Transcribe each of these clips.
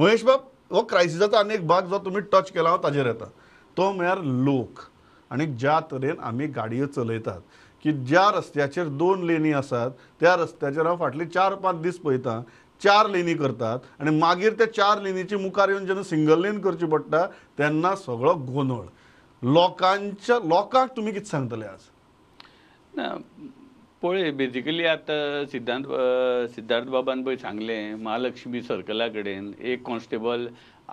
महेश बाब हो क्रायसिसचा अनेक भाग जो तुम्ही टच केला हांव हो, ताजेर येता तो म्हणजे लोक आणि ज्या तरेन आम्ही गाडयो चलयतात की ज्या रस्त्याचेर दोन लेनी असतात त्या रस्त्याचेर हांव फाटले चार पांच दीस पळयतां चार लेनी करतात आणि मागीर त्या चार लेनीची मुखार येऊन जेव्हा सिंगल लेन करची पडटा तेन्ना सगळो गोंदळ लोकांच्या लोकांक तुम्ही कितें सांगतले आज पळय बेजिकली आता सिद्धांत सिद्धार्थ बाबान पण सांगले महालक्ष्मी सर्कला कडेन एक कॉन्स्टेबल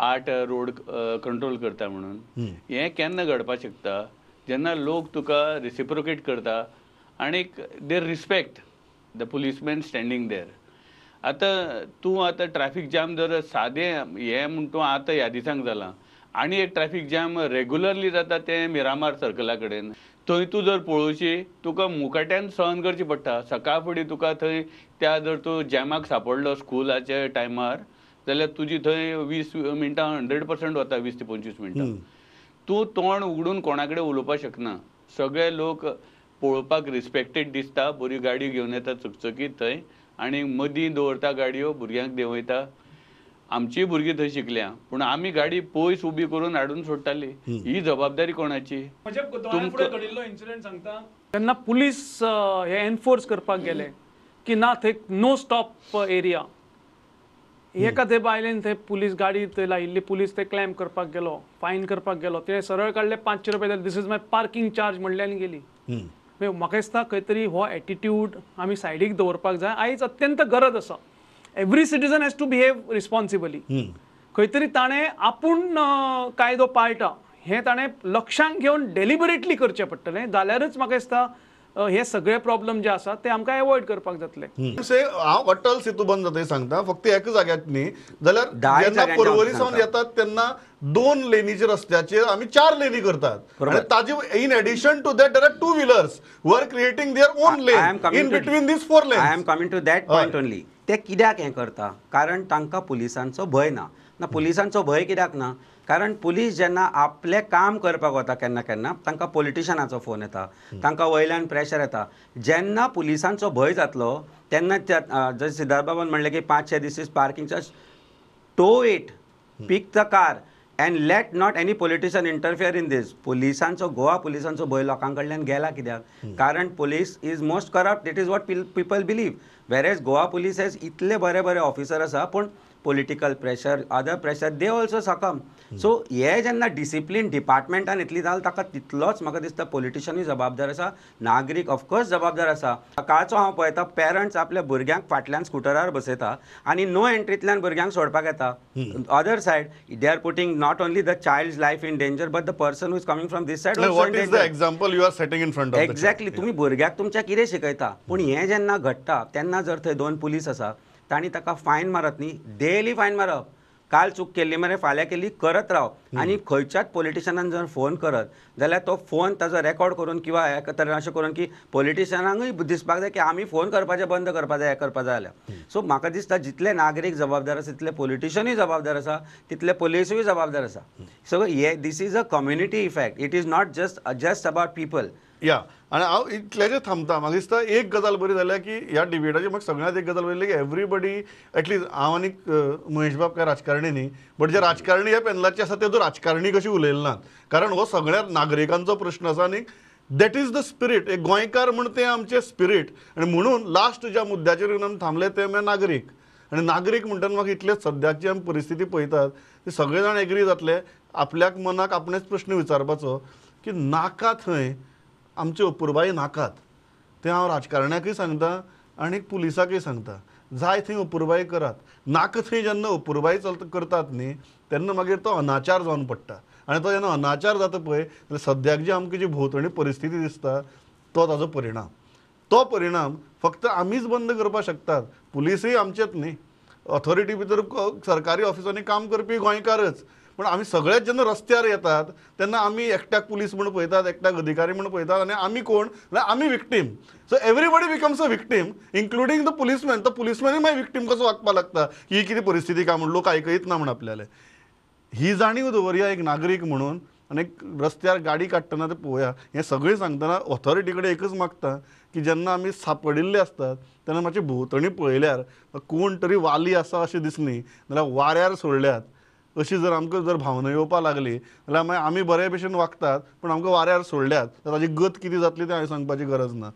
आठ रोड कंट्रोल करता म्हणून हे केन्ना घडपा शकता जेन्ना लोक तुका रिसिप्रोकेट करता आणि there respect the man standing there आता तू आता ट्रॅफिक जाम जर साधे हे म्हण तूं आतां ह्या दिसांक जालां आणि एक ट्रॅफिक जाम रेग्युलरली जाता ते मिरामार सर्कला कडेन थंय तूं जर पळोवशी तुका मुकाट्यान सहन करची पडटा सकाळ फुडें तुका थंय त्या जर तूं जॅमाक सापडलो स्कुलाच्या टायमार जाल्यार तुजी थंय वीस मिनटां हंड्रेड पर्संट वता वीस ते पंचवीस मिनटां तूं तोंड उघडून कोणा कडेन उलोवपाक शकना सगळे लोक पळोवपाक रिस्पेक्टेड दिसता बरी गाडी घेवन येता चकचकीत थंय आनी मदीं दवरता गाडयो भुरग्यांक देंवयता आमची भुरगीं थंय शिकल्या पूण आमी गाडी पयस उभी करून हाडून सोडटाली ही जबाबदारी कोणाची इन्सिडेंट म्हणजे सांगता त्यांना पोलीस हे एनफोर्स करपाक गेले की ना थंय नो स्टॉप एरिया एका थंय बायलेन थंय पुलीस गाडी थंय लायिल्ली पोलीस ते क्लेम करपाक गेलो फायन करपाक गेलो ते सरळ काडले पांचशे रुपया this is my parking charge म्हणल्यान गेली म्हाका दिसता खंय तरी हो एटिट्यूड आमी सायडीक दवरपाक जाय आयज अत्यंत गरज आसा every citizen has to behave responsibly खंय तरी ताणें आपूण कायदो पाळटा हें ताणें लक्षांत घेवन डेलिबरेटली करचें पडटलें जाल्यारच म्हाका दिसता हे सगळे प्रॉब्लेम जे आसा ते आमकां अवॉइड करपाक जातले हांव अटल सेतू बंद जाता सांगता फक्त एका जाग्यात न्ही जाल्यार जेन्ना परवरी सावन येतात तेन्ना दोन लेनीचे रस्त्याचेर आमी चार लेनी करतात आणि ताजे in addition to that there are two wheelers वर creating their own lane in between these four lane I am coming to that point only ते कित्याक हें करता कारण तांकां पुलिसांचो भंय ना ना पुलिसांचो भंय कित्याक ना कारण पुलीस जेन्ना आपलें काम करपाक वता केन्ना केन्ना तांकां पॉलिटिशनाचो फोन येता तांकां वयल्यान प्रेशर येता जेन्ना पुलिसांचो भंय जातलो तेन्ना त्या जशें सिद्धार्थ बाबान म्हणलें की पांचशे this is parking charge tow at pick the car and let not any politician interfere in these पोलिसांचो गोवा पोलिसांचो भंय लोकांकडल्यान गेला कित्याक कारण police is most corrupt it is what people believe where as Goa police as इतले बरे बरे ऑफिसर आसा पूण political pressure other pressure they also सकम सो हे जेन्ना डिसिप्लीन डिपार्टमेंटान येतली जाल्यार ताका तितलोच म्हाका दिसता पॉलिटिशनूय जबाबदार आसा नागरीक ऑफकोर्स जबाबदार आसा काळचो हांव पळयता पेरंट्स आपल्या भुरग्यांक फाटल्यान स्कुटरार बसयता आनी नो एंट्रींतल्यान भुरग्यांक सोडपाक येता other side they are putting not only the child life in danger but the person is coming from this side example you are sitting in front exactly तुम्ही भुरग्याक तुमच्या कितें शिकयता पूण हें जेन्ना घडटा तेन्ना जर थंय दोन पुलीस आसा ताणी ताका फायन मारत न्ही डेली फायन मारप काल चूक केल्ली मरे फाल्यां केली करत राव आनी खंयच्याच पॉलिटिशनान जर फोन करत जाल्यार तो फोन ताजो रेकॉर्ड करून किंवां हें तरेन अशें करून की पॉलिटिशनांकूय दिसपाक जाय की आमी फोन करपाचें बंद करपाक जाय हें करपा जाय जाल्यार सो म्हाका दिसता जितले नागरीक जबाबदार आसा तितले पॉलिटिशनूय जबाबदार आसा तितले पुलिसूय जबाबदार आसा सो हे these is a community effect it is not just just about people या आणि हांव इतलेगेच थांबता म्हाका दिसता एक गजाल बरी जाल्या की ह्या डिबेटाची म्हाका सगळ्यांत एक गजाल बरी की एवरीबडी एटलीस्ट हांव आनी बाब काय राजकारणी न्ही बट जे राजकारणी ह्या पॅनलाचे आसा तेजो राजकारणी कशी ना कारण हो सगळ्यात नागरिकांचो प्रश्न आसा आनी दॅट इज द स्पिरीट एक गोंयकार म्हण ते आमचे स्पिरीट आनी म्हणून लास्ट ज्या मुद्द्याचेर आमी थांबले ते म्हणजे नागरीक आनी नागरीक म्हणटना म्हाका इतले सद्याची आमी परिस्थिती पळयतात ते सगळे जाण एग्री जातले आपल्याक मनाक आपणेच प्रश्न विचारपाचो की नाका थंय आमचे अपुरबाई नाकात ते हांव राजकारण्याकय सांगता आनी पुलिसाकय सांगता जाय थंय अपुरबाय करात नाका थंय जेन्ना अपुरबाय चल करतात न्ही तेन्ना मागीर तो अनाचार जावन पडटा आनी तो जेन्ना अनाचार जाता पळय जाल्यार सद्याक जी आमकां जी भोंवतणी परिस्थिती दिसता तो ताजो परिणाम तो परिणाम फक्त आमीच बंद करपाक शकतात पुलीसूय आमचेच न्ही ऑथॉरिटी भितर सरकारी ऑफिसांनी काम करपी गोंयकारच पण आम्ही सगळ्यात जेन्ना रस्त्यावर येतात त्यांना आम्ही एकट्याक पुलीस म्हणून पळयतात एकट्याक अधिकारी म्हणून पळयतात आणि आम्ही कोण आम्ही आमी victim so everybody becomes a victim including the policeman तर पुलीसमॅनूय मागीर विक्टीम कसं वागपाक लागतं ही किती परिस्थिती काय म्हणलो लोक ऐकत ना म्हण आपल्याले ही जाणीव दवरया एक नागरीक म्हणून आणि रस्त्यावर गाडी काढताना ते पळोवया हें सगळें सांगतना ऑथॉरिटी एकच मागता की जेन्ना आम्ही सापडिल्ले असतात त्यांना माझी भोवतणी पळयल्यार कोण तरी वाली असा असे दिसनी जरा वाऱ्यार सोडल्यात अशी जर आमकां जर भावना येवपाक लागली जाल्यार मागीर आमी बरे भशेन वागतात पूण आमकां वाऱ्यार सोडल्यात तर ताची गत कितें जातली तें हांवें सांगपाची गरज ना